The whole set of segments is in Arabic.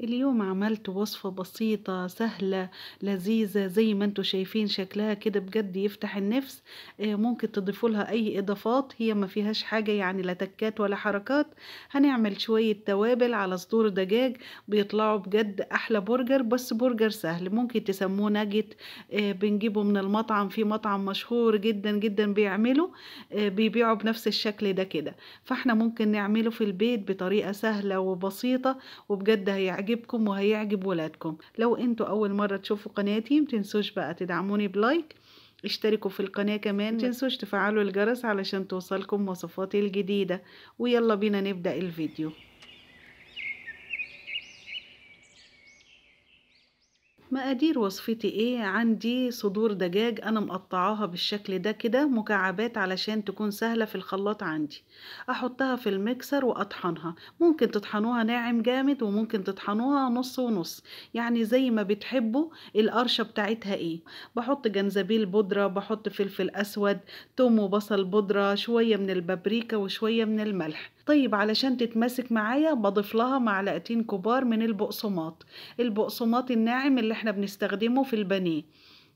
اليوم عملت وصفة بسيطة سهلة لذيذة زي ما انتوا شايفين شكلها كده بجد يفتح النفس آه، ممكن تضيفوا لها اي اضافات هي ما فيهاش حاجة يعني لا تكات ولا حركات هنعمل شوية توابل على صدور دجاج بيطلعوا بجد احلى برجر بس برجر سهل ممكن تسموه ناجت آه، بنجيبه من المطعم في مطعم مشهور جدا جدا بيعمله آه، بيبيعه بنفس الشكل ده كده فاحنا ممكن نعمله في البيت بطريقة سهلة وبسيطة وبجد هيعجبك هيعجبكم وهيعجب ولادكم لو انتوا اول مره تشوفوا قناتي متنسوش بقى تدعموني بلايك اشتركوا في القناة كمان متنسوش تفعلوا الجرس علشان توصلكم وصفاتي الجديدة ويلا بينا نبدأ الفيديو مقادير وصفتي ايه عندي صدور دجاج انا مقطعاها بالشكل ده كده مكعبات علشان تكون سهلة في الخلاط عندي احطها في المكسر واطحنها ممكن تطحنوها ناعم جامد وممكن تطحنوها نص ونص يعني زي ما بتحبوا القرشة بتاعتها ايه بحط جنزبيل بودرة بحط فلفل اسود توم وبصل بودرة شوية من البابريكا وشوية من الملح طيب علشان تتماسك معايا بضيف لها معلقتين كبار من البقسماط البقسماط الناعم اللي احنا بنستخدمه في البانيه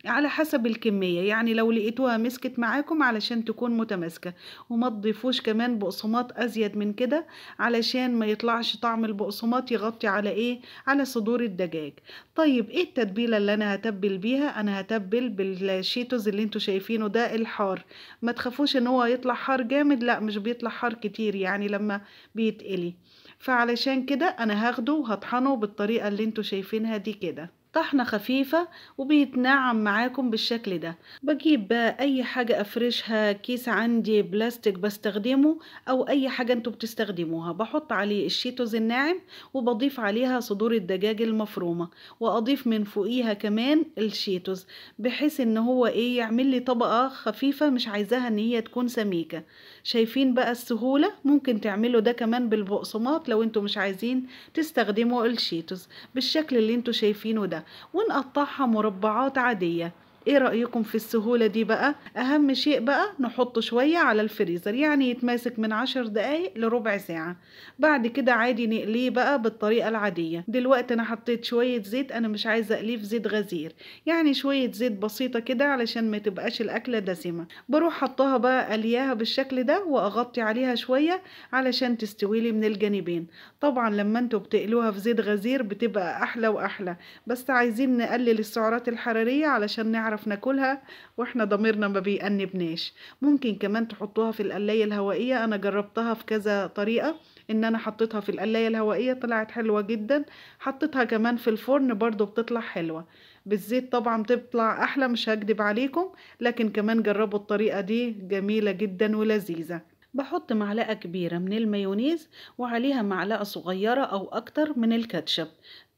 على حسب الكمية يعني لو لقيتوها مسكت معاكم علشان تكون متماسكة وما تضيفوش كمان بقصمات أزيد من كده علشان ما يطلعش طعم البقصمات يغطي على إيه على صدور الدجاج طيب إيه التتبيلة اللي أنا هتبل بيها أنا هتبل بالشيتوز اللي انتوا شايفينه ده الحار ما تخافوش إن هو يطلع حار جامد لا مش بيطلع حار كتير يعني لما بيتقلي فعلشان كده أنا هاخده وهطحنه بالطريقة اللي انتوا شايفينها دي كده طحنة خفيفة وبيتنعم معاكم بالشكل ده بجيب بقى أي حاجة أفرشها كيس عندي بلاستيك بستخدمه أو أي حاجة انتوا بتستخدموها بحط عليه الشيتوز الناعم وبضيف عليها صدور الدجاج المفرومة وأضيف من فوقيها كمان الشيتوز بحيث ان هو ايه يعمل لي طبقة خفيفة مش عايزاها ان هي تكون سميكة شايفين بقى السهولة ممكن تعملوا ده كمان بالبقسماط لو انتوا مش عايزين تستخدموا الشيتوز بالشكل اللي انتوا شايفينه ده ونقطعها مربعات عادية ايه رأيكم في السهولة دي بقى اهم شيء بقى نحطه شوية على الفريزر يعني يتماسك من عشر دقايق لربع ساعة بعد كده عادي نقليه بقى بالطريقة العادية دلوقتي انا حطيت شوية زيت انا مش عايزة اقليه في زيت غزير يعني شوية زيت بسيطة كده علشان ما تبقاش الاكلة دسمة بروح حطها بقى الياها بالشكل ده واغطي عليها شوية علشان تستوي لي من الجانبين طبعا لما انتوا بتقلوها في زيت غزير بتبقى احلى واحلى بس عايزين نقلل السعرات الحرارية علشان نعرف نعرف ناكلها واحنا ضميرنا ما بيأنبناش ممكن كمان تحطوها في القلاية الهوائية انا جربتها في كذا طريقة ان انا حطيتها في القلاية الهوائية طلعت حلوة جدا حطيتها كمان في الفرن برضو بتطلع حلوة بالزيت طبعا بتطلع احلى مش هكدب عليكم لكن كمان جربوا الطريقة دي جميلة جدا ولذيذة بحط معلقة كبيرة من المايونيز وعليها معلقة صغيرة أو أكتر من الكاتشب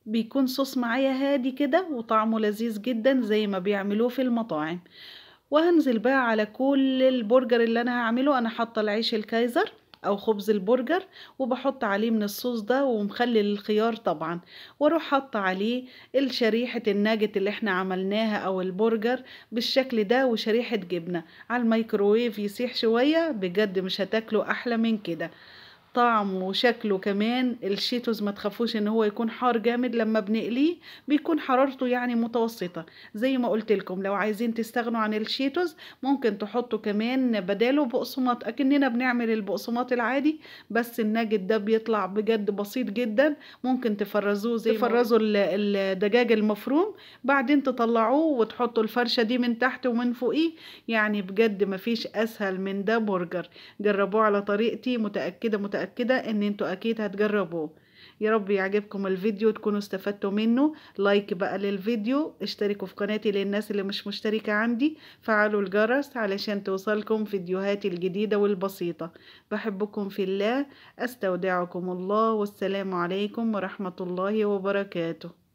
بيكون صوص معايا هادي كده وطعمه لذيذ جدا زي ما بيعملوه في المطاعم وهنزل بقى على كل البرجر اللي انا هعمله انا حاطه العيش الكايزر او خبز البرجر وبحط عليه من الصوص ده ومخلي الخيار طبعا واروح حاطه عليه الشريحه الناجت اللي احنا عملناها او البرجر بالشكل ده وشريحه جبنه على الميكروويف يسيح شويه بجد مش هتاكله احلى من كده طعم وشكله كمان الشيتوز ما تخافوش ان هو يكون حار جامد لما بنقليه بيكون حرارته يعني متوسطة زي ما قلت لكم لو عايزين تستغنوا عن الشيتوز ممكن تحطوا كمان بداله بقسماط اكننا بنعمل البقسماط العادي بس الناجت ده بيطلع بجد بسيط جدا ممكن تفرزوه زي تفرزوا الدجاج المفروم بعدين تطلعوه وتحطوا الفرشة دي من تحت ومن فوقيه يعني بجد مفيش اسهل من ده برجر جربوه على طريقتي متأكدة متأكدة متأكدة ان انتوا اكيد هتجربوه يا رب يعجبكم الفيديو تكونوا استفدتوا منه لايك بقى للفيديو اشتركوا في قناتي للناس اللي مش مشتركة عندي فعلوا الجرس علشان توصلكم فيديوهاتي الجديدة والبسيطة بحبكم في الله استودعكم الله والسلام عليكم ورحمة الله وبركاته